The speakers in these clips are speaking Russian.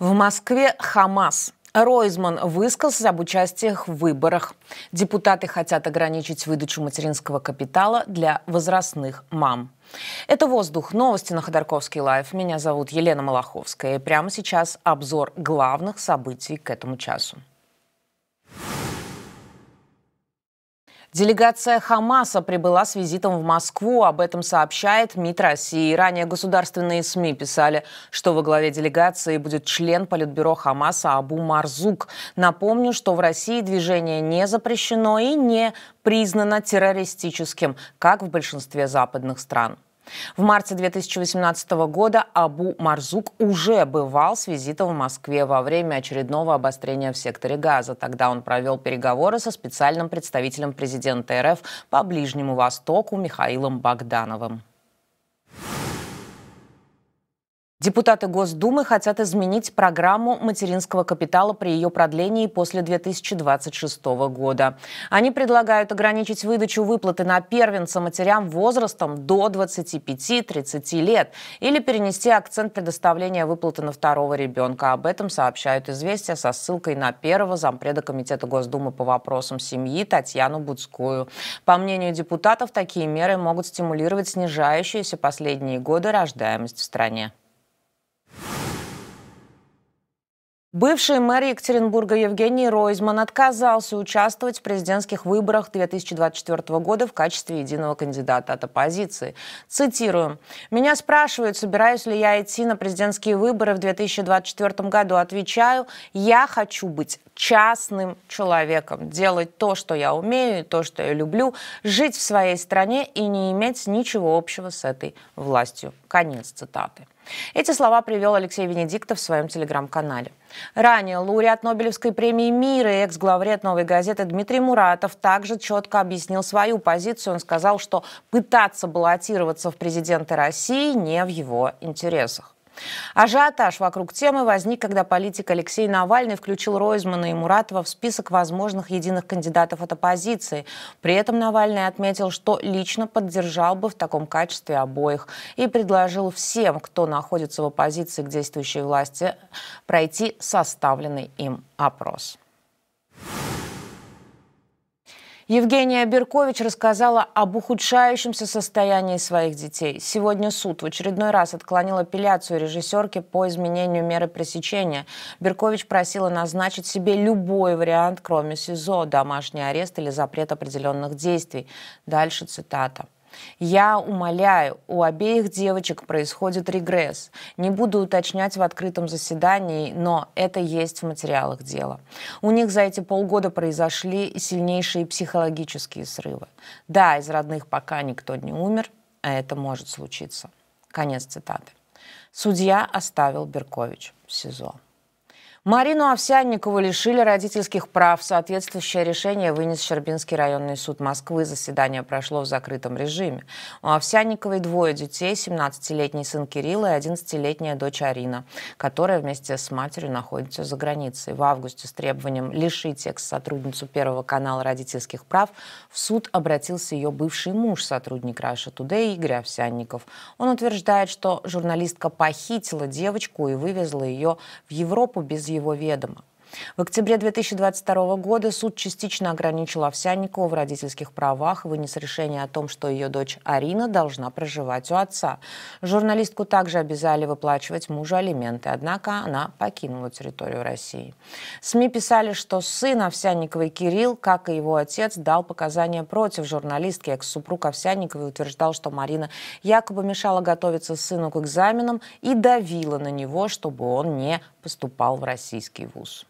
В Москве Хамас. Ройзман высказался об участиях в выборах. Депутаты хотят ограничить выдачу материнского капитала для возрастных мам. Это «Воздух». Новости на Ходорковский лайф. Меня зовут Елена Малаховская. И прямо сейчас обзор главных событий к этому часу. Делегация Хамаса прибыла с визитом в Москву. Об этом сообщает МИД России. Ранее государственные СМИ писали, что во главе делегации будет член Политбюро Хамаса Абу Марзук. Напомню, что в России движение не запрещено и не признано террористическим, как в большинстве западных стран. В марте 2018 года Абу Марзук уже бывал с визитом в Москве во время очередного обострения в секторе газа. Тогда он провел переговоры со специальным представителем президента РФ по Ближнему Востоку Михаилом Богдановым. Депутаты Госдумы хотят изменить программу материнского капитала при ее продлении после 2026 года. Они предлагают ограничить выдачу выплаты на первенца матерям возрастом до 25-30 лет или перенести акцент предоставления выплаты на второго ребенка. Об этом сообщают «Известия» со ссылкой на первого зампреда Комитета Госдумы по вопросам семьи Татьяну Буцкую. По мнению депутатов, такие меры могут стимулировать снижающуюся последние годы рождаемость в стране. Бывший мэр Екатеринбурга Евгений Ройзман отказался участвовать в президентских выборах 2024 года в качестве единого кандидата от оппозиции. Цитирую. «Меня спрашивают, собираюсь ли я идти на президентские выборы в 2024 году. Отвечаю, я хочу быть частным человеком, делать то, что я умею и то, что я люблю, жить в своей стране и не иметь ничего общего с этой властью». Конец цитаты. Эти слова привел Алексей Венедиктов в своем телеграм-канале. Ранее лауреат Нобелевской премии мира и экс-главред «Новой газеты» Дмитрий Муратов также четко объяснил свою позицию. Он сказал, что пытаться баллотироваться в президенты России не в его интересах. Ажиотаж вокруг темы возник, когда политик Алексей Навальный включил Ройзмана и Муратова в список возможных единых кандидатов от оппозиции. При этом Навальный отметил, что лично поддержал бы в таком качестве обоих и предложил всем, кто находится в оппозиции к действующей власти, пройти составленный им опрос. Евгения Беркович рассказала об ухудшающемся состоянии своих детей. Сегодня суд в очередной раз отклонил апелляцию режиссерки по изменению меры пресечения. Беркович просила назначить себе любой вариант, кроме СИЗО, домашний арест или запрет определенных действий. Дальше цитата. Я умоляю, у обеих девочек происходит регресс. Не буду уточнять в открытом заседании, но это есть в материалах дела. У них за эти полгода произошли сильнейшие психологические срывы. Да, из родных пока никто не умер, а это может случиться. Конец цитаты. Судья оставил Беркович в СИЗО. Марину Овсянникову лишили родительских прав. Соответствующее решение вынес Щербинский районный суд Москвы. Заседание прошло в закрытом режиме. У Овсянниковой двое детей, 17-летний сын Кирилл и 11-летняя дочь Арина, которая вместе с матерью находится за границей. В августе с требованием лишить экс-сотрудницу Первого канала родительских прав в суд обратился ее бывший муж, сотрудник Раша Today Игорь Овсянников. Он утверждает, что журналистка похитила девочку и вывезла ее в Европу без ее его ведома. В октябре 2022 года суд частично ограничил Овсянникову в родительских правах и вынес решение о том, что ее дочь Арина должна проживать у отца. Журналистку также обязали выплачивать мужу алименты, однако она покинула территорию России. СМИ писали, что сын Овсянниковой Кирилл, как и его отец, дал показания против журналистки. Экс-супруг Овсянниковой утверждал, что Марина якобы мешала готовиться сыну к экзаменам и давила на него, чтобы он не поступал в российский вуз.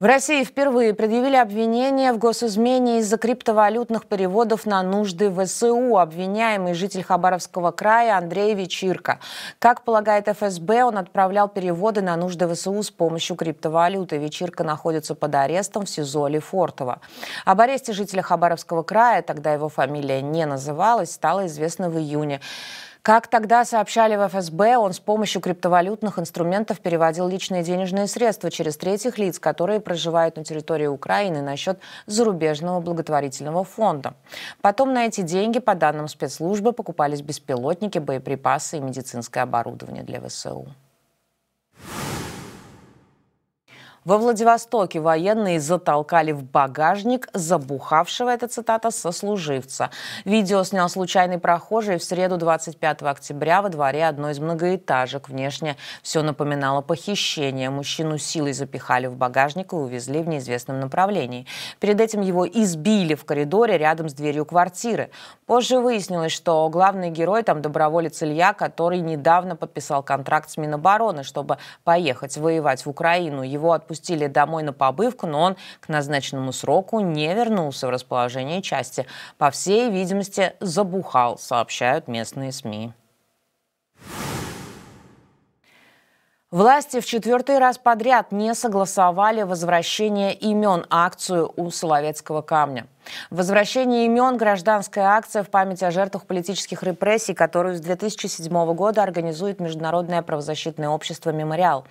В России впервые предъявили обвинение в госизмене из-за криптовалютных переводов на нужды ВСУ, обвиняемый житель Хабаровского края Андрей Вечирко. Как полагает ФСБ, он отправлял переводы на нужды ВСУ с помощью криптовалюты. Вечирко находится под арестом в СИЗО Лефортово. Об аресте жителя Хабаровского края, тогда его фамилия не называлась, стало известно в июне. Как тогда сообщали в ФСБ, он с помощью криптовалютных инструментов переводил личные денежные средства через третьих лиц, которые проживают на территории Украины на счет зарубежного благотворительного фонда. Потом на эти деньги, по данным спецслужбы, покупались беспилотники, боеприпасы и медицинское оборудование для ВСУ. Во Владивостоке военные затолкали в багажник забухавшего, это цитата, сослуживца. Видео снял случайный прохожий в среду 25 октября во дворе одной из многоэтажек. Внешне все напоминало похищение. Мужчину силой запихали в багажник и увезли в неизвестном направлении. Перед этим его избили в коридоре рядом с дверью квартиры. Позже выяснилось, что главный герой там доброволец Илья, который недавно подписал контракт с Минобороны, чтобы поехать воевать в Украину. Его отпустили отпустили домой на побывку, но он к назначенному сроку не вернулся в расположение части. По всей видимости, забухал, сообщают местные СМИ. Власти в четвертый раз подряд не согласовали возвращение имен акцию у Соловецкого камня. Возвращение имен – гражданская акция в память о жертвах политических репрессий, которую с 2007 года организует Международное правозащитное общество «Мемориал».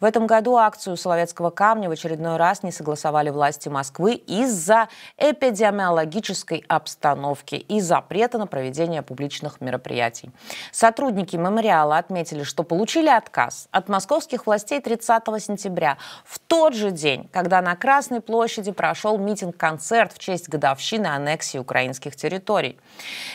В этом году акцию «Соловецкого камня» в очередной раз не согласовали власти Москвы из-за эпидемиологической обстановки и запрета на проведение публичных мероприятий. Сотрудники «Мемориала» отметили, что получили отказ от московских властей 30 сентября, в тот же день, когда на Красной площади прошел митинг-концерт в честь годовщины аннексии украинских территорий.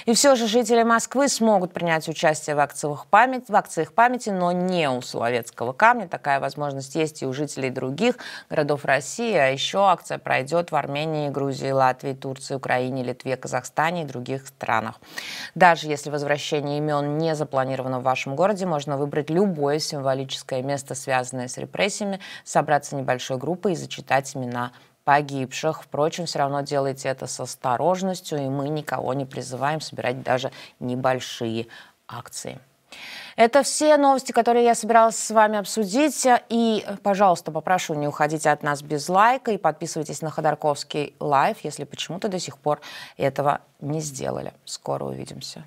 И все же жители Москвы смогут принять участие в акциях, память, в акциях памяти, но не у Соловецкого камня. Такая возможность есть и у жителей других городов России. А еще акция пройдет в Армении, Грузии, Латвии, Турции, Украине, Литве, Казахстане и других странах. Даже если возвращение имен не запланировано в вашем городе, можно выбрать любое символическое место, связанное с репрессиями, собраться небольшой группой и зачитать имена погибших. Впрочем, все равно делайте это с осторожностью, и мы никого не призываем собирать даже небольшие акции. Это все новости, которые я собиралась с вами обсудить. И, пожалуйста, попрошу, не уходить от нас без лайка и подписывайтесь на Ходорковский лайв, если почему-то до сих пор этого не сделали. Скоро увидимся.